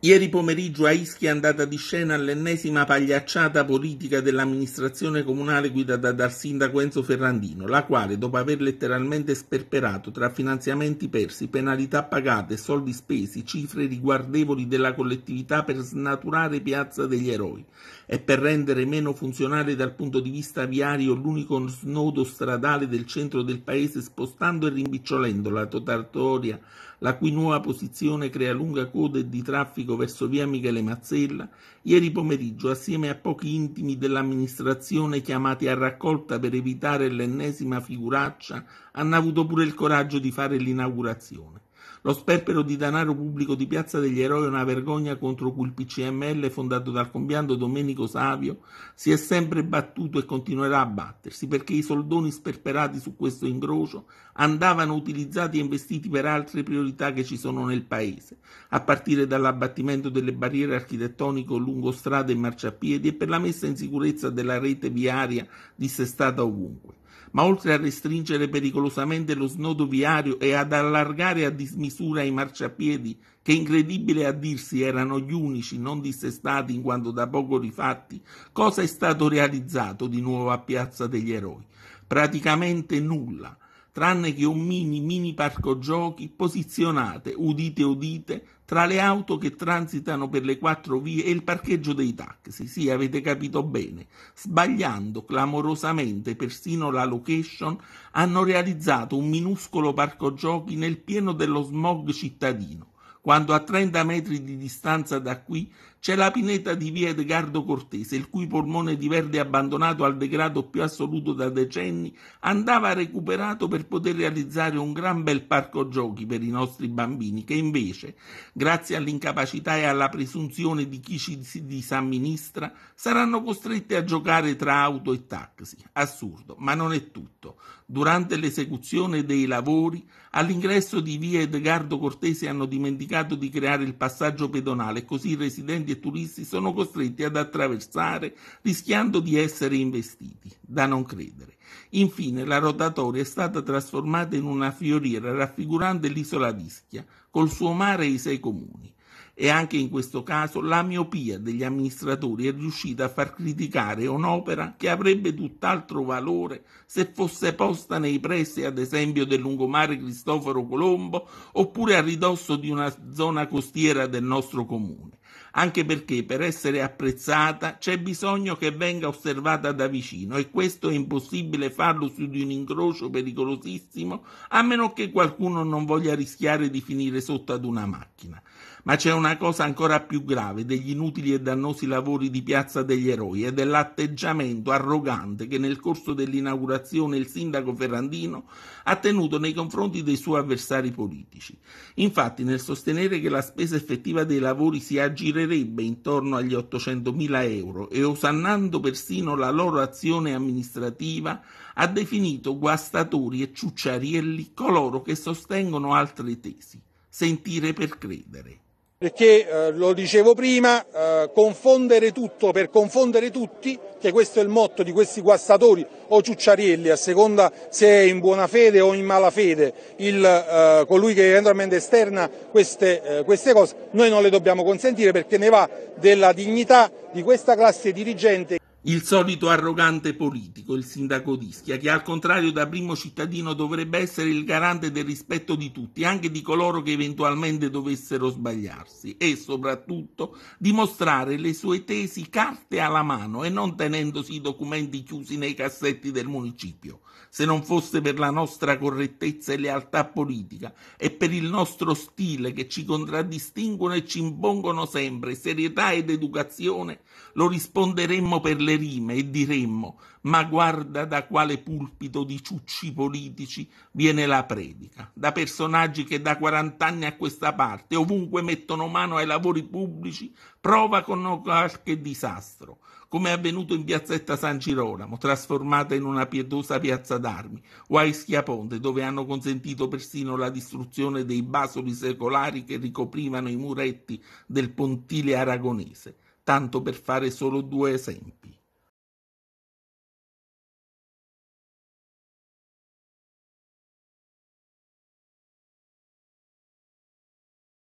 Ieri pomeriggio a Ischia è andata di scena l'ennesima pagliacciata politica dell'amministrazione comunale guidata dal sindaco Enzo Ferrandino, la quale, dopo aver letteralmente sperperato tra finanziamenti persi, penalità pagate, soldi spesi, cifre riguardevoli della collettività per snaturare Piazza degli Eroi, e per rendere meno funzionale dal punto di vista viario l'unico snodo stradale del centro del paese spostando e rimbicciolendo la Totatoria, la cui nuova posizione crea lunga coda di traffico verso via Michele Mazzella, ieri pomeriggio assieme a pochi intimi dell'amministrazione chiamati a raccolta per evitare l'ennesima figuraccia hanno avuto pure il coraggio di fare l'inaugurazione. Lo sperpero di denaro pubblico di Piazza degli Eroi è una vergogna contro cui il PCML, fondato dal compianto Domenico Savio, si è sempre battuto e continuerà a battersi, perché i soldoni sperperati su questo incrocio andavano utilizzati e investiti per altre priorità che ci sono nel Paese, a partire dall'abbattimento delle barriere architettoniche lungo strade e marciapiedi e per la messa in sicurezza della rete viaria dissestata ovunque ma oltre a restringere pericolosamente lo snodo viario e ad allargare a dismisura i marciapiedi, che incredibile a dirsi erano gli unici non dissestati in quanto da poco rifatti, cosa è stato realizzato di nuovo a Piazza degli Eroi? Praticamente nulla tranne che un mini mini parco giochi posizionate, udite udite, tra le auto che transitano per le quattro vie e il parcheggio dei taxi. Sì, avete capito bene. Sbagliando clamorosamente persino la location, hanno realizzato un minuscolo parco giochi nel pieno dello smog cittadino quando a 30 metri di distanza da qui c'è la pineta di via Edgardo Cortese, il cui polmone di verde abbandonato al degrado più assoluto da decenni andava recuperato per poter realizzare un gran bel parco giochi per i nostri bambini, che invece, grazie all'incapacità e alla presunzione di chi ci disamministra, saranno costretti a giocare tra auto e taxi. Assurdo, ma non è tutto. Durante l'esecuzione dei lavori, all'ingresso di via Edgardo Cortese hanno dimenticato di creare il passaggio pedonale, così i residenti clienti e turisti sono costretti ad attraversare rischiando di essere investiti, da non credere. Infine la rotatoria è stata trasformata in una fioriera raffigurante l'isola d'Ischia, col suo mare e i sei comuni. E anche in questo caso la miopia degli amministratori è riuscita a far criticare un'opera che avrebbe tutt'altro valore se fosse posta nei pressi, ad esempio, del lungomare Cristoforo Colombo oppure a ridosso di una zona costiera del nostro comune anche perché per essere apprezzata c'è bisogno che venga osservata da vicino e questo è impossibile farlo su di un incrocio pericolosissimo a meno che qualcuno non voglia rischiare di finire sotto ad una macchina. Ma c'è una cosa ancora più grave degli inutili e dannosi lavori di Piazza degli Eroi ed è l'atteggiamento arrogante che nel corso dell'inaugurazione il sindaco Ferrandino ha tenuto nei confronti dei suoi avversari politici. Infatti, nel sostenere che la spesa effettiva dei lavori sia aggirerebbe intorno agli 800.000 euro e osannando persino la loro azione amministrativa ha definito guastatori e ciucciarielli coloro che sostengono altre tesi. Sentire per credere perché eh, lo dicevo prima, eh, confondere tutto per confondere tutti, che questo è il motto di questi guastatori o ciucciarielli, a seconda se è in buona fede o in mala fede il, eh, colui che eventualmente esterna queste, eh, queste cose, noi non le dobbiamo consentire perché ne va della dignità di questa classe dirigente il solito arrogante politico, il sindaco Dischia, che al contrario da primo cittadino dovrebbe essere il garante del rispetto di tutti, anche di coloro che eventualmente dovessero sbagliarsi, e soprattutto dimostrare le sue tesi carte alla mano e non tenendosi i documenti chiusi nei cassetti del municipio. Se non fosse per la nostra correttezza e lealtà politica e per il nostro stile che ci contraddistinguono e ci impongono sempre serietà ed educazione, lo risponderemmo per le riderime e diremmo ma guarda da quale pulpito di ciucci politici viene la predica, da personaggi che da 40 anni a questa parte ovunque mettono mano ai lavori pubblici provocano qualche disastro, come è avvenuto in piazzetta San Girolamo, trasformata in una pietosa piazza d'armi, o a Ischiaponte, dove hanno consentito persino la distruzione dei basoli secolari che ricoprivano i muretti del pontile aragonese, tanto per fare solo due esempi.